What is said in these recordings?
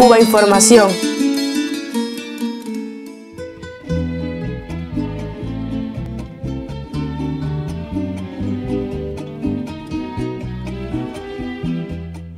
Cuba Información.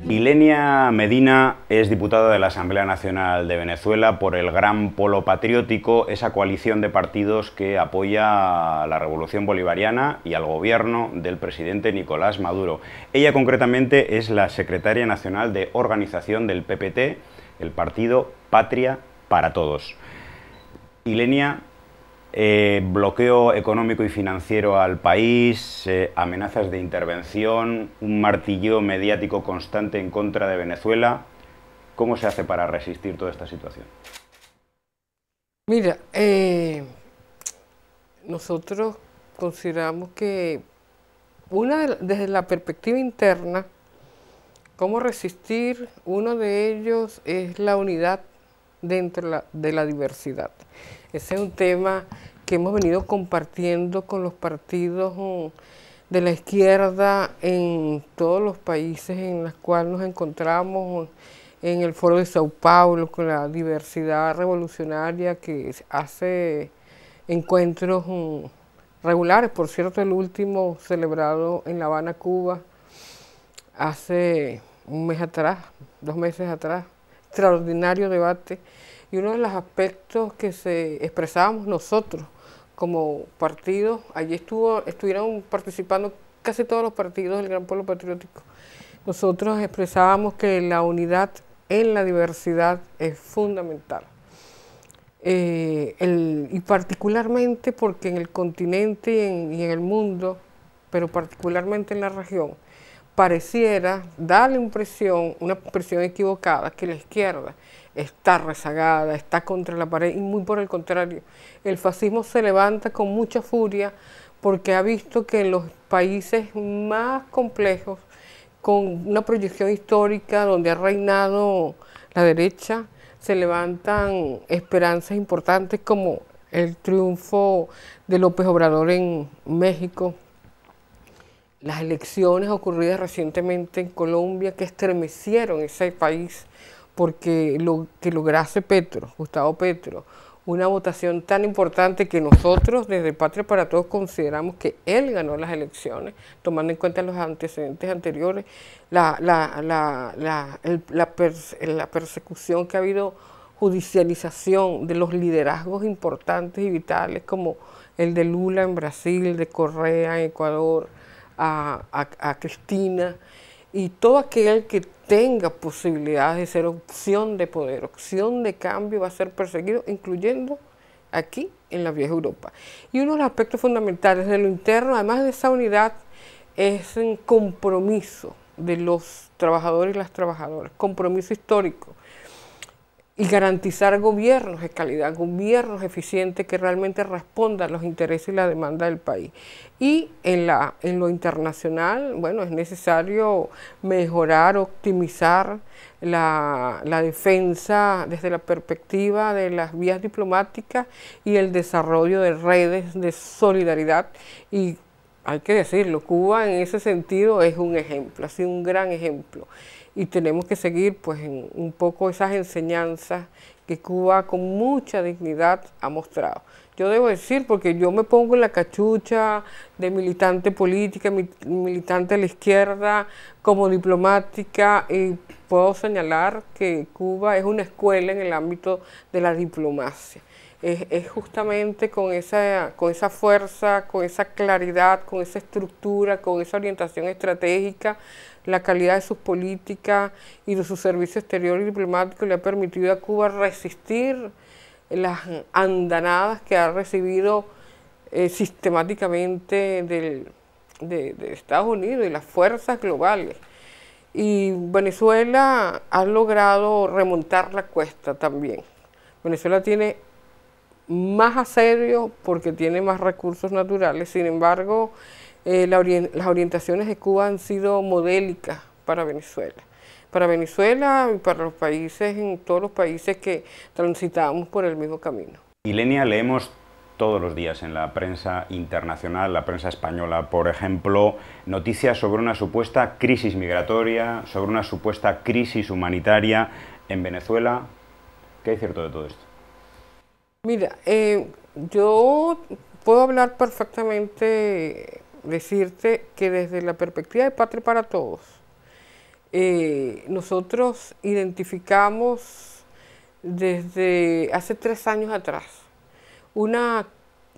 Milenia Medina es diputada de la Asamblea Nacional de Venezuela por el Gran Polo Patriótico, esa coalición de partidos que apoya a la revolución bolivariana y al gobierno del presidente Nicolás Maduro. Ella concretamente es la secretaria nacional de organización del PPT, el partido Patria para Todos. Ilenia, eh, bloqueo económico y financiero al país, eh, amenazas de intervención, un martillo mediático constante en contra de Venezuela. ¿Cómo se hace para resistir toda esta situación? Mira, eh, nosotros consideramos que una desde la perspectiva interna, ¿Cómo resistir? Uno de ellos es la unidad dentro de la diversidad. Ese es un tema que hemos venido compartiendo con los partidos mm, de la izquierda en todos los países en los cuales nos encontramos, mm, en el foro de Sao Paulo, con la diversidad revolucionaria que hace encuentros mm, regulares. Por cierto, el último celebrado en La Habana, Cuba, hace un mes atrás, dos meses atrás, extraordinario debate y uno de los aspectos que se expresábamos nosotros como partido, allí estuvo, estuvieron participando casi todos los partidos del Gran Pueblo Patriótico. Nosotros expresábamos que la unidad en la diversidad es fundamental. Eh, y particularmente porque en el continente y en el mundo, pero particularmente en la región, pareciera la impresión, una impresión equivocada, que la izquierda está rezagada, está contra la pared y muy por el contrario. El fascismo se levanta con mucha furia porque ha visto que en los países más complejos, con una proyección histórica donde ha reinado la derecha, se levantan esperanzas importantes como el triunfo de López Obrador en México, las elecciones ocurridas recientemente en Colombia que estremecieron ese país porque lo que lograse Petro, Gustavo Petro, una votación tan importante que nosotros desde Patria para Todos consideramos que él ganó las elecciones, tomando en cuenta los antecedentes anteriores, la, la, la, la persecución que ha habido, judicialización de los liderazgos importantes y vitales como el de Lula en Brasil, de Correa en Ecuador, a, Cristina y todo aquel que tenga posibilidades de ser opción de poder, opción de cambio, va a ser perseguido, incluyendo aquí en la vieja Europa. Y uno de los aspectos fundamentales de lo interno, además de esa unidad, es el compromiso de los trabajadores y las trabajadoras, compromiso histórico y garantizar gobiernos de calidad, gobiernos eficientes que realmente respondan a los intereses y la demanda del país. Y en, la, en lo internacional, bueno, es necesario mejorar, optimizar la defensa desde la perspectiva de las vías diplomáticas y el desarrollo de redes de solidaridad y hay que decirlo, Cuba en ese sentido es un ejemplo, ha sido un gran ejemplo y tenemos que seguir pues un poco esas enseñanzas que Cuba con mucha dignidad ha mostrado. Yo debo decir, porque yo me pongo en la cachucha de militante política, militante de la izquierda, como diplomática, y puedo señalar que Cuba es una escuela en el ámbito de la diplomacia. Es, justamente con esa, con esa fuerza, con esa claridad, con esa estructura, con esa orientación estratégica la calidad de sus políticas y de su servicio exterior y diplomático le ha permitido a Cuba resistir las andanadas que ha recibido eh, sistemáticamente de, de Estados Unidos y las fuerzas globales. Y Venezuela ha logrado remontar la cuesta también. Venezuela tiene más asedio porque tiene más recursos naturales, sin embargo, eh, las orientaciones de Cuba han sido modélicas para Venezuela. Para Venezuela y para los países, en todos los países que transitamos por el mismo camino. Ilenia, leemos todos los días en la prensa internacional, la prensa española, por ejemplo, noticias sobre una supuesta crisis migratoria, sobre una supuesta crisis humanitaria en Venezuela. ¿Qué es cierto de todo esto? Mira, eh, yo puedo hablar perfectamente decirte que desde la perspectiva de Patria para Todos, eh, nosotros identificamos desde hace tres años atrás una,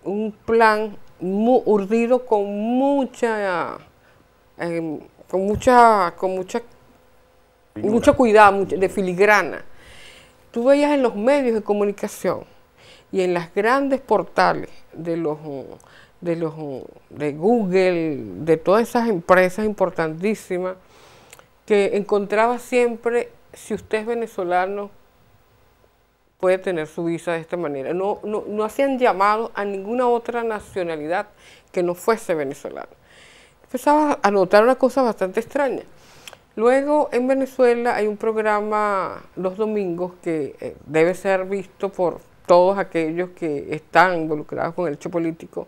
un plan urdido eh, con mucha, con mucha, con mucha, cuidado, de filigrana. Tú veías en los medios de comunicación y en las grandes portales de los de, los, de Google, de todas esas empresas importantísimas, que encontraba siempre, si usted es venezolano, puede tener su visa de esta manera. No, no, hacían llamado a ninguna otra nacionalidad que no fuese venezolana. Empezaba a notar una cosa bastante extraña. Luego en Venezuela hay un programa los domingos que eh, debe ser visto por todos aquellos que están involucrados con el hecho político,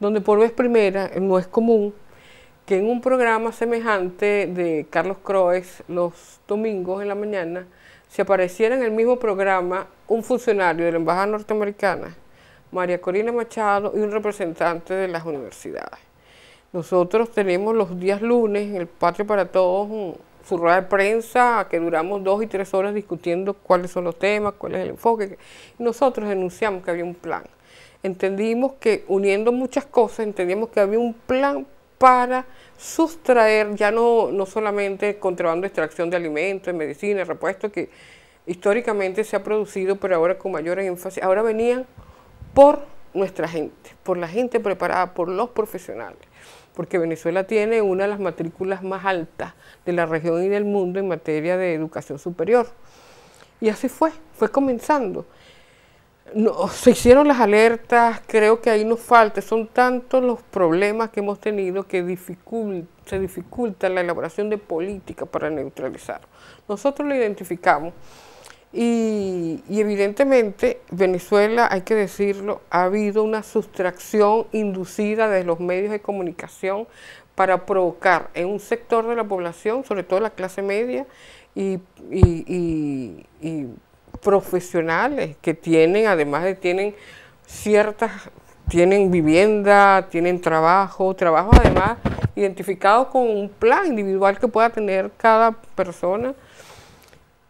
donde por vez primera no es común que en un programa semejante de Carlos Croes los domingos en la mañana se apareciera en el mismo programa un funcionario de la Embajada Norteamericana, María Corina Machado y un representante de las universidades. Nosotros tenemos los días lunes en el Patio para Todos su rueda de prensa, que duramos dos y tres horas discutiendo cuáles son los temas, cuál es el enfoque. Nosotros denunciamos que había un plan entendimos que uniendo muchas cosas, entendimos que había un plan para sustraer ya no, no solamente contrabando, extracción de alimentos, medicinas, repuestos, que históricamente se ha producido, pero ahora con mayor énfasis, ahora venían por nuestra gente, por la gente preparada, por los profesionales, porque Venezuela tiene una de las matrículas más altas de la región y del mundo en materia de educación superior. Y así fue, fue comenzando no, se hicieron las alertas, creo que ahí nos falta, son tantos los problemas que hemos tenido que se dificulta la elaboración de políticas para neutralizar. Nosotros lo identificamos y, evidentemente Venezuela, hay que decirlo, ha habido una sustracción inducida de los medios de comunicación para provocar en un sector de la población, sobre todo la clase media, y profesionales que tienen, además de tienen ciertas, tienen vivienda, tienen trabajo, trabajo además identificado con un plan individual que pueda tener cada persona.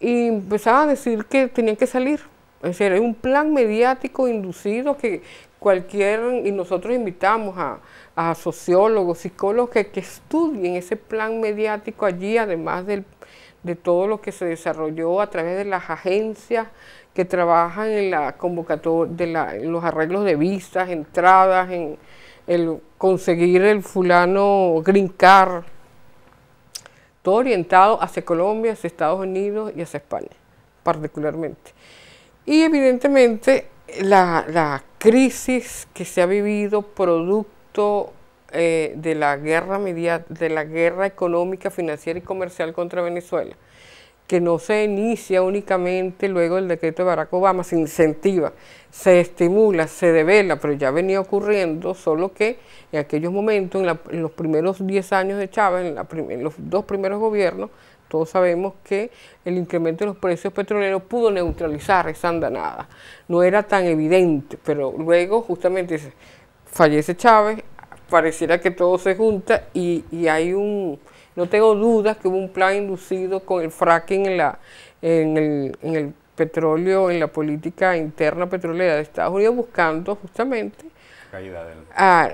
Y empezaba a decir que tenían que salir. Es decir, es un plan mediático inducido que cualquier, y nosotros invitamos a, sociólogos, psicólogos que estudien ese plan mediático allí, además del de todo lo que se desarrolló a través de las agencias que trabajan en la convocatoria, de los arreglos de visas, entradas, en el conseguir el fulano green card, todo orientado hacia Colombia, hacia Estados Unidos y hacia España, particularmente. Y evidentemente la, la crisis que se ha vivido producto eh, de, la guerra media, de la guerra económica, financiera y comercial contra Venezuela, que no se inicia únicamente luego del decreto de Barack Obama, se incentiva, se estimula, se devela, pero ya venía ocurriendo, solo que en aquellos momentos, en, los primeros 10 años de Chávez, en, en los dos primeros gobiernos, todos sabemos que el incremento de los precios petroleros pudo neutralizar esa andanada. No era tan evidente, pero luego justamente fallece Chávez, pareciera que todo se junta y, y hay un, no tengo dudas que hubo un plan inducido con el fracking en, la, en, el, en el petróleo, en la política interna petrolera de Estados Unidos, buscando justamente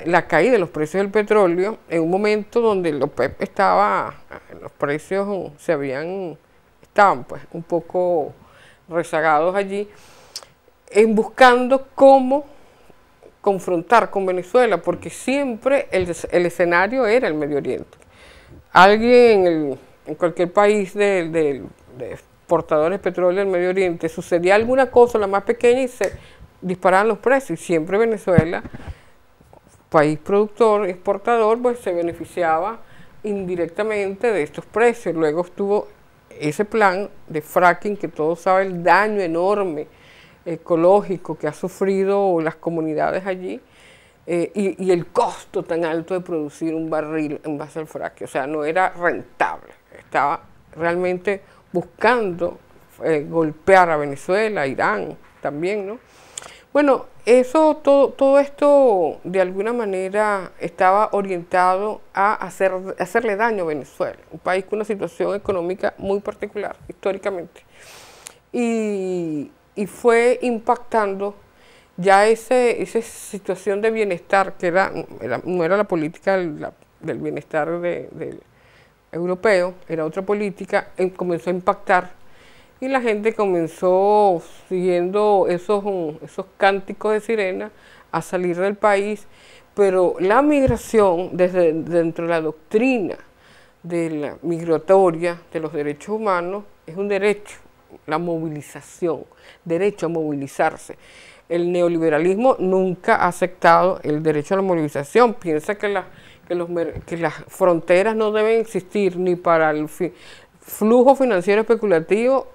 la caída de los precios del petróleo en un momento donde los PEP e estaba, los precios se habían, estaban pues un poco rezagados allí, en buscando cómo confrontar con Venezuela, porque siempre el, escenario era el Medio Oriente. Alguien en, en cualquier país de, de, de exportadores de petróleo del Medio Oriente sucedía alguna cosa, la más pequeña, y se disparaban los precios. Y siempre Venezuela, país productor, exportador, pues se beneficiaba indirectamente de estos precios. Luego estuvo ese plan de fracking que todos saben el daño enorme ecológico que ha sufrido las comunidades allí eh, y, el costo tan alto de producir un barril en base al fraque O sea, no era rentable. Estaba realmente buscando eh, golpear a Venezuela, a Irán también, ¿no? Bueno, eso, todo, todo esto de alguna manera estaba orientado a hacer, hacerle daño a Venezuela, un país con una situación económica muy particular históricamente. Y, y fue impactando ya ese, esa situación de bienestar, que era, no era la política del, bienestar de, europeo, era otra política, em, comenzó a impactar y la gente comenzó siguiendo esos, esos cánticos de sirena a salir del país, pero la migración desde dentro de la doctrina de la migratoria de los derechos humanos es un derecho la movilización, derecho a movilizarse. El neoliberalismo nunca ha aceptado el derecho a la movilización, piensa que, las fronteras no deben existir ni para el flujo financiero especulativo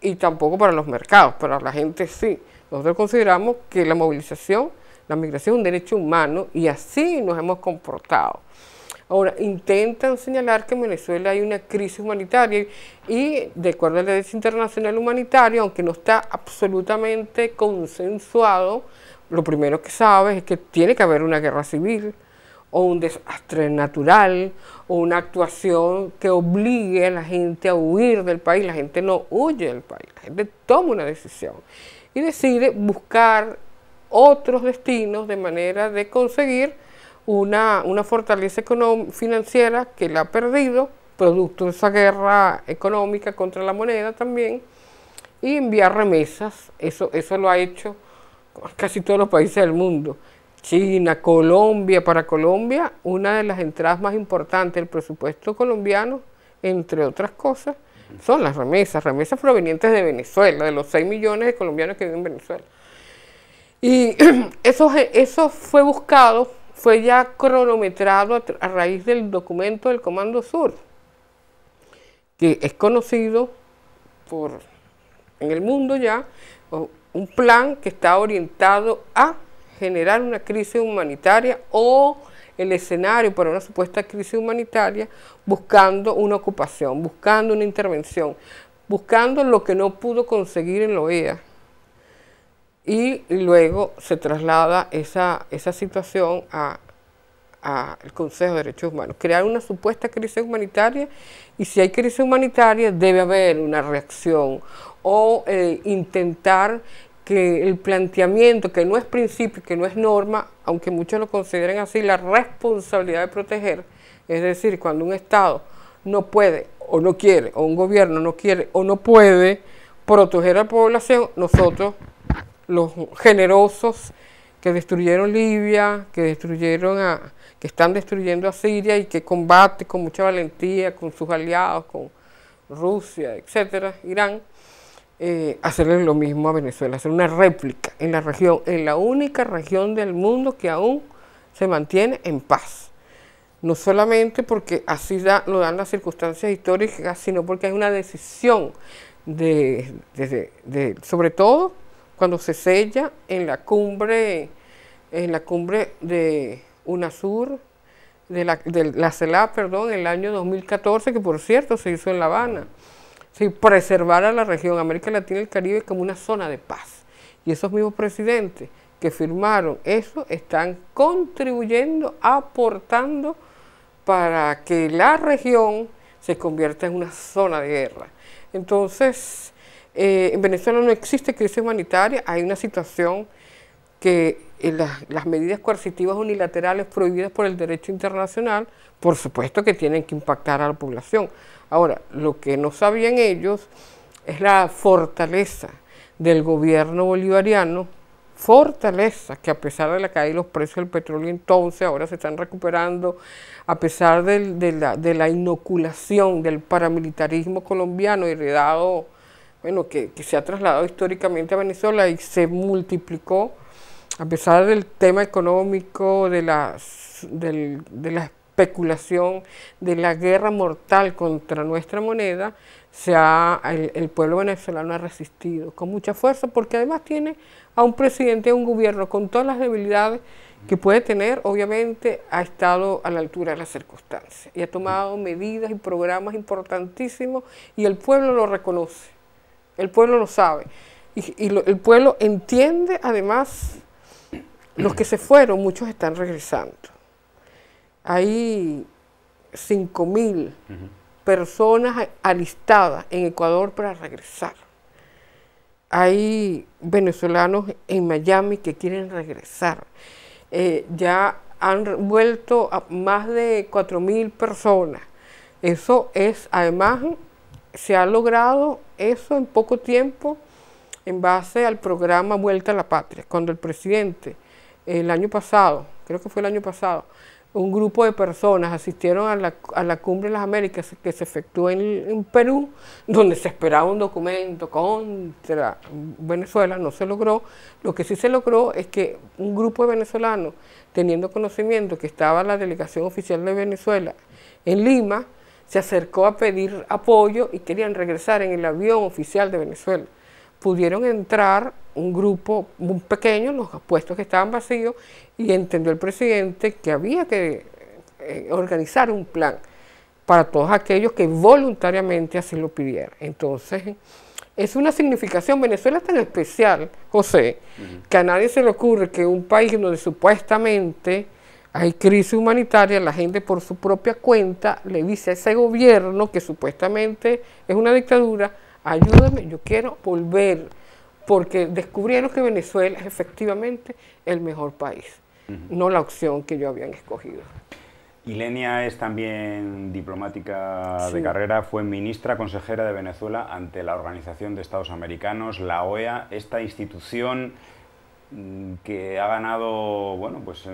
y tampoco para los mercados, para la gente sí. Nosotros consideramos que la movilización, la migración es un derecho humano y así nos hemos comportado. Ahora, intentan señalar que en Venezuela hay una crisis humanitaria y, de acuerdo al derecho internacional humanitario, aunque no está absolutamente consensuado, lo primero que sabes es que tiene que haber una guerra civil o un desastre natural o una actuación que obligue a la gente a huir del país. La gente no huye del país, la gente toma una decisión y decide buscar otros destinos de manera de conseguir una, fortaleza financiera que la ha perdido, producto de esa guerra económica contra la moneda también, y enviar remesas, eso, eso lo ha hecho casi todos los países del mundo. China, Colombia, para Colombia, una de las entradas más importantes del presupuesto colombiano, entre otras cosas, son las remesas, remesas provenientes de Venezuela, de los 6 millones de colombianos que viven en Venezuela. Y eso, eso fue buscado fue ya cronometrado a, raíz del documento del Comando Sur, que es conocido por, en el mundo ya, un plan que está orientado a generar una crisis humanitaria o el escenario para una supuesta crisis humanitaria buscando una ocupación, buscando una intervención, buscando lo que no pudo conseguir en la OEA y luego se traslada esa, esa situación al Consejo de Derechos Humanos. Crear una supuesta crisis humanitaria y si hay crisis humanitaria debe haber una reacción o eh, intentar que el planteamiento, que no es principio, que no es norma, aunque muchos lo consideren así, la responsabilidad de proteger, es decir, cuando un Estado no puede o no quiere, o un gobierno no quiere o no puede proteger a la población, nosotros los generosos que destruyeron Libia, que destruyeron a, que están destruyendo a Siria y que combate con mucha valentía con sus aliados, con Rusia, etcétera, Irán, eh, hacerle lo mismo a Venezuela, hacer una réplica en la región, en la única región del mundo que aún se mantiene en paz. No solamente porque así lo dan las circunstancias históricas, sino porque es una decisión de, de, sobre todo cuando se sella en la cumbre, en la cumbre de UNASUR, de la, de la CELAC, perdón, en el año 2014, que por cierto se hizo en La Habana, si preservara la región América Latina y el Caribe como una zona de paz. Y esos mismos presidentes que firmaron eso están contribuyendo, aportando para que la región se convierta en una zona de guerra. Entonces, eh, en Venezuela no existe crisis humanitaria, hay una situación que eh, las, medidas coercitivas unilaterales prohibidas por el derecho internacional, por supuesto que tienen que impactar a la población. Ahora, lo que no sabían ellos es la fortaleza del gobierno bolivariano, fortaleza que a pesar de la caída de los precios del petróleo entonces, ahora se están recuperando, a pesar de, la, de la inoculación del paramilitarismo colombiano heredado bueno, que, se ha trasladado históricamente a Venezuela y se multiplicó, a pesar del tema económico, de la, de la especulación, de la guerra mortal contra nuestra moneda, se el, pueblo venezolano ha resistido con mucha fuerza, porque además tiene a un presidente, a un gobierno con todas las debilidades que puede tener, obviamente ha estado a la altura de las circunstancias y ha tomado medidas y programas importantísimos y el pueblo lo reconoce. El pueblo lo sabe. Y, el pueblo entiende, además, los que se fueron, muchos están regresando. Hay 5.000 mil personas alistadas en Ecuador para regresar. Hay venezolanos en Miami que quieren regresar. Eh, ya han vuelto más de 4.000 personas. Eso es además se ha logrado eso en poco tiempo en base al programa Vuelta a la Patria, cuando el presidente el año pasado, creo que fue el año pasado, un grupo de personas asistieron a la, a la Cumbre de las Américas que se efectuó en, en, Perú, donde se esperaba un documento contra Venezuela, no se logró. Lo que sí se logró es que un grupo de venezolanos, teniendo conocimiento que estaba la delegación oficial de Venezuela en Lima, se acercó a pedir apoyo y querían regresar en el avión oficial de Venezuela. Pudieron entrar un grupo muy pequeño, los puestos que estaban vacíos, y entendió el presidente que había que eh, organizar un plan para todos aquellos que voluntariamente así lo pidieran. Entonces, es una significación. Venezuela es tan especial, José, que a nadie se le ocurre que un país donde supuestamente hay crisis humanitaria, la gente por su propia cuenta le dice a ese gobierno que supuestamente es una dictadura, ayúdame, yo quiero volver, porque descubrieron que Venezuela es efectivamente el mejor país, no la opción que yo habían escogido. Ilenia es también diplomática de carrera, fue ministra consejera de Venezuela ante la Organización de Estados Americanos, la OEA, esta institución Mm, que ha ganado bueno, pues,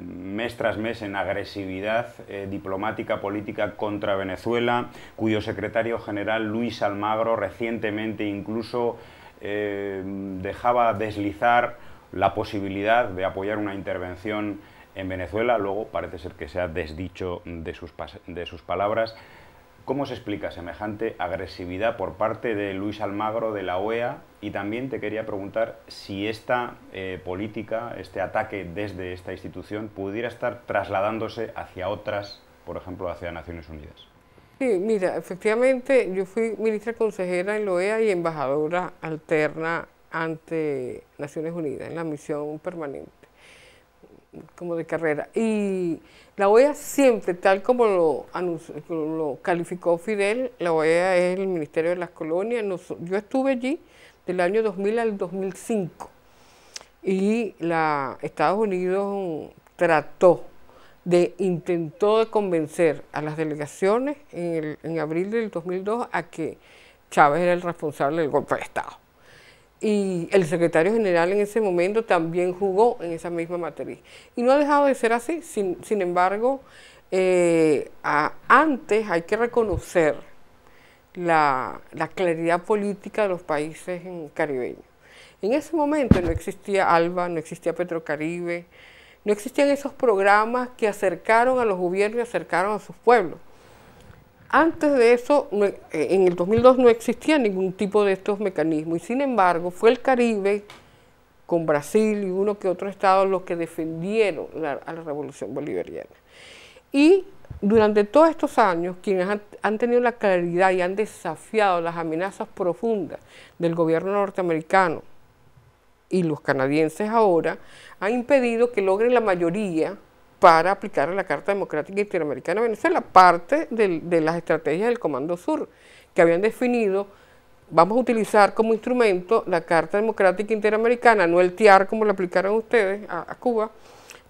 mes tras mes en agresividad eh, diplomática política contra Venezuela, cuyo secretario general Luis Almagro recientemente incluso eh, dejaba deslizar la posibilidad de apoyar una intervención en Venezuela, luego parece ser que se ha desdicho de sus palabras. ¿Cómo se explica semejante agresividad por parte de Luis Almagro de la OEA? Y también te quería preguntar si esta eh, política, este ataque desde esta institución, pudiera estar trasladándose hacia otras, por ejemplo, hacia Naciones Unidas. Sí, mira, efectivamente yo fui ministra consejera en la OEA y embajadora alterna ante Naciones Unidas en la misión permanente como de carrera. Y la OEA siempre, tal como lo, calificó Fidel, la OEA es el Ministerio de las Colonias. yo estuve allí del año 2000 al 2005 y la, Estados Unidos trató de intentó de convencer a las delegaciones en abril del 2002 a que Chávez era el responsable del golpe de Estado y el secretario general en ese momento también jugó en esa misma matriz. Y no ha dejado de ser así, sin, embargo, eh, antes hay que reconocer la, la, claridad política de los países caribeños. En ese momento no existía ALBA, no existía Petrocaribe, no existían esos programas que acercaron a los gobiernos y acercaron a sus pueblos. Antes de eso, eh, en el 2002 no existía ningún tipo de estos mecanismos y sin embargo fue el Caribe con Brasil y uno que otro estado los que defendieron la, a la revolución bolivariana. Y durante todos estos años, quienes han, han, tenido la claridad y han desafiado las amenazas profundas del gobierno norteamericano y los canadienses ahora, han impedido que logren la mayoría para aplicar la Carta Democrática Interamericana de Venezuela, parte de las estrategias del Comando Sur, que habían definido, vamos a utilizar como instrumento la Carta Democrática Interamericana, no el TIAR como lo aplicaron ustedes a, Cuba,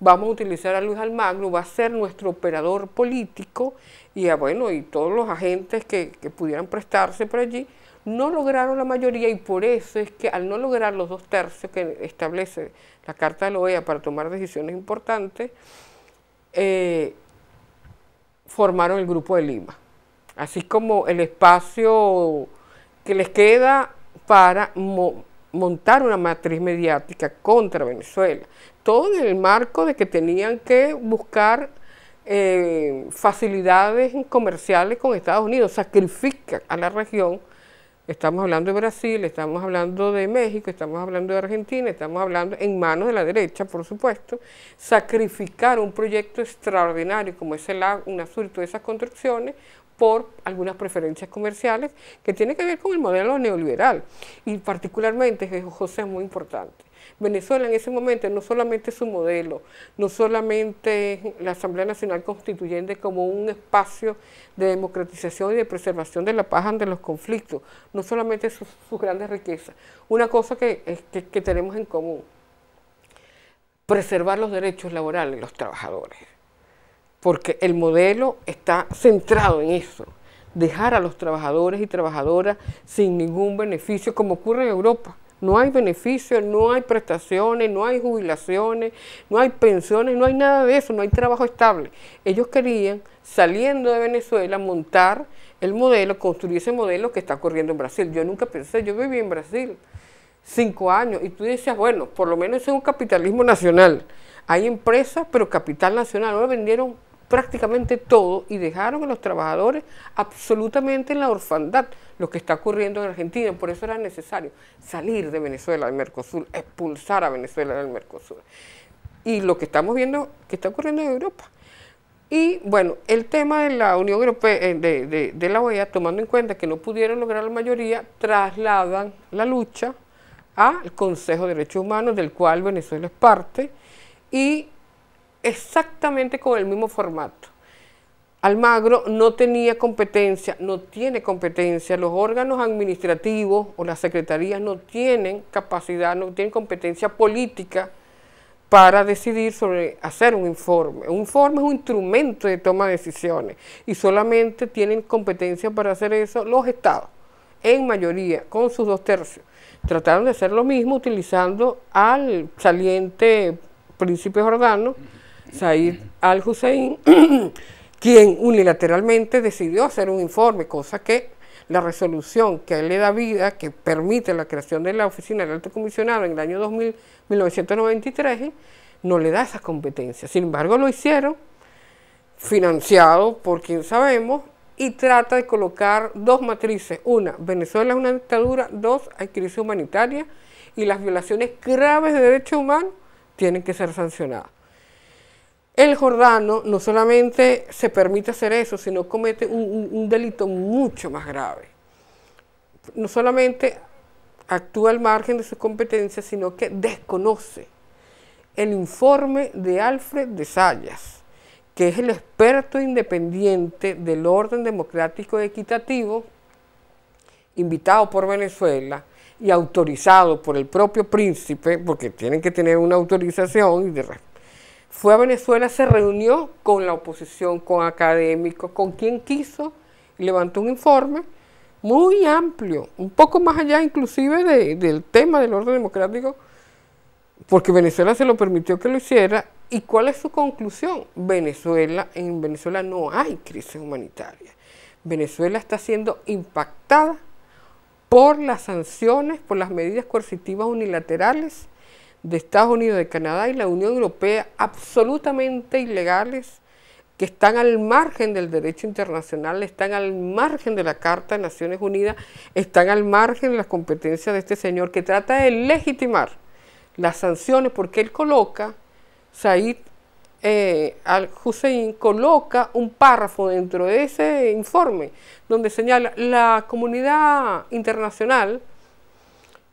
vamos a utilizar a Luis Almagro, va a ser nuestro operador político y a, ah, bueno, y todos los agentes que, que pudieran prestarse por allí, no lograron la mayoría y por eso es que al no lograr los dos tercios que establece la Carta de la OEA para tomar decisiones importantes, eh, formaron el Grupo de Lima, así como el espacio que les queda para montar una matriz mediática contra Venezuela, todo en el marco de que tenían que buscar eh, facilidades comerciales con Estados Unidos, sacrifican a la región Estamos hablando de Brasil, estamos hablando de México, estamos hablando de Argentina, estamos hablando en manos de la derecha, por supuesto, sacrificar un proyecto extraordinario como es el UNASUR y todas esas construcciones por algunas preferencias comerciales que tienen que ver con el modelo neoliberal. Y particularmente José es muy importante. Venezuela en ese momento no solamente su modelo, no solamente la Asamblea Nacional Constituyente como un espacio de democratización y de preservación de la paz ante los conflictos, no solamente sus, grandes riquezas, una cosa eh, que, que tenemos en común, preservar los derechos laborales de los trabajadores, porque el modelo está centrado en eso, dejar a los trabajadores y trabajadoras sin ningún beneficio como ocurre en Europa. No hay beneficios, no hay prestaciones, no hay jubilaciones, no hay pensiones, no hay nada de eso, no hay trabajo estable. Ellos querían, saliendo de Venezuela, montar el modelo, construir ese modelo que está corriendo en Brasil. Yo nunca pensé, yo viví en Brasil cinco años y tú decías, bueno, por lo menos es un capitalismo nacional. Hay empresas, pero capital nacional. no vendieron prácticamente todo y dejaron a los trabajadores absolutamente en la orfandad, lo que está ocurriendo en Argentina. Por eso era necesario salir de Venezuela, del Mercosur, expulsar a Venezuela del Mercosur. Y lo que estamos viendo que está ocurriendo en Europa. Y bueno, el tema de la Unión Europea, eh, de, de la OEA, tomando en cuenta que no pudieron lograr la mayoría, trasladan la lucha al Consejo de Derechos Humanos, del cual Venezuela es parte, y exactamente con el mismo formato. Almagro no tenía competencia, no tiene competencia, los órganos administrativos o las secretarías no tienen capacidad, no tienen competencia política para decidir sobre hacer un informe. Un informe es un instrumento de toma de decisiones y solamente tienen competencia para hacer eso los estados, en mayoría, con sus dos tercios. Trataron de hacer lo mismo utilizando al saliente príncipe Jordano Said al-Hussein, quien unilateralmente decidió hacer un informe, cosa que la resolución que le da vida, que permite la creación de la oficina del alto comisionado en el año 2000, 1993, no le da esas competencias. Sin embargo, lo hicieron, financiado por quien sabemos, y trata de colocar dos matrices. Una, Venezuela es una dictadura. Dos, hay crisis humanitaria y las violaciones graves de derechos humanos tienen que ser sancionadas. El Jordano no solamente se permite hacer eso, sino comete un, delito mucho más grave. No solamente actúa al margen de sus competencias, sino que desconoce el informe de Alfred de Sayas, que es el experto independiente del orden democrático equitativo, invitado por Venezuela y autorizado por el propio príncipe, porque tienen que tener una autorización y de respeto fue a Venezuela, se reunió con la oposición, con académicos, con quien quiso, levantó un informe muy amplio, un poco más allá inclusive del tema del orden democrático, porque Venezuela se lo permitió que lo hiciera. ¿Y cuál es su conclusión? Venezuela, en Venezuela no hay crisis humanitaria. Venezuela está siendo impactada por las sanciones, por las medidas coercitivas unilaterales de Estados Unidos, de Canadá y la Unión Europea absolutamente ilegales que están al margen del derecho internacional, están al margen de la Carta de Naciones Unidas, están al margen de las competencias de este señor que trata de legitimar las sanciones porque él coloca, Said eh, al-Hussein coloca un párrafo dentro de ese informe donde señala la comunidad internacional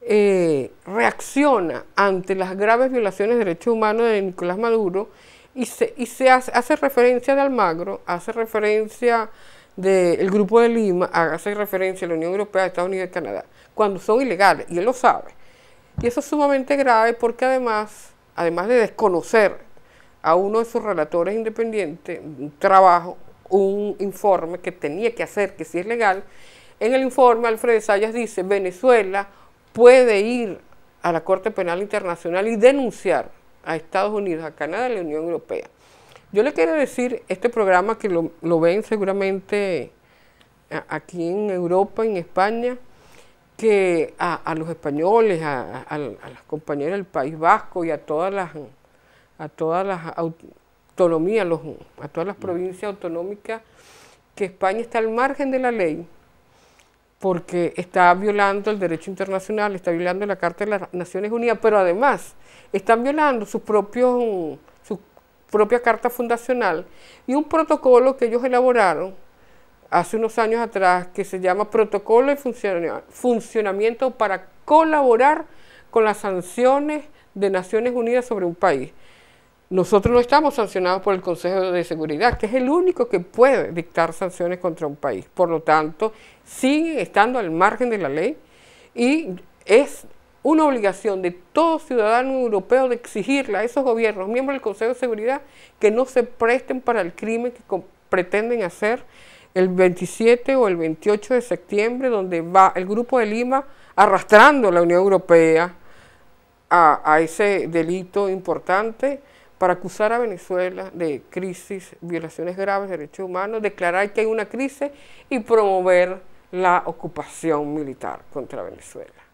eh, reacciona ante las graves violaciones de derechos humanos de Nicolás Maduro y se, y se hace, hace, referencia de Almagro, hace referencia del Grupo de Lima, hace referencia a la Unión Europea, Estados Unidos y Canadá, cuando son ilegales, y él lo sabe. Y eso es sumamente grave porque además, además de desconocer a uno de sus relatores independientes, un trabajo, un informe que tenía que hacer, que si es legal, en el informe Alfredo Sayas dice, Venezuela puede ir a la Corte Penal Internacional y denunciar a Estados Unidos, a Canadá y a la Unión Europea. Yo le quiero decir, este programa que lo, ven seguramente aquí en Europa, en España, que a, los españoles, a, las compañeras del País Vasco y a todas las, a autonomías, a todas las mm. provincias autonómicas, que España está al margen de la ley porque está violando el derecho internacional, está violando la Carta de las Naciones Unidas, pero además están violando su, propio, su propia Carta Fundacional y un protocolo que ellos elaboraron hace unos años atrás que se llama Protocolo de Funcionamiento para colaborar con las sanciones de Naciones Unidas sobre un país. Nosotros no estamos sancionados por el Consejo de Seguridad, que es el único que puede dictar sanciones contra un país. Por lo tanto, siguen estando al margen de la ley y es una obligación de todo ciudadano europeo de exigirle a esos gobiernos, miembros del Consejo de Seguridad, que no se presten para el crimen que pretenden hacer el 27 o el 28 de septiembre, donde va el Grupo de Lima arrastrando a la Unión Europea a, a ese delito importante para acusar a Venezuela de crisis, violaciones graves de derechos humanos, declarar que hay una crisis y promover la ocupación militar contra Venezuela.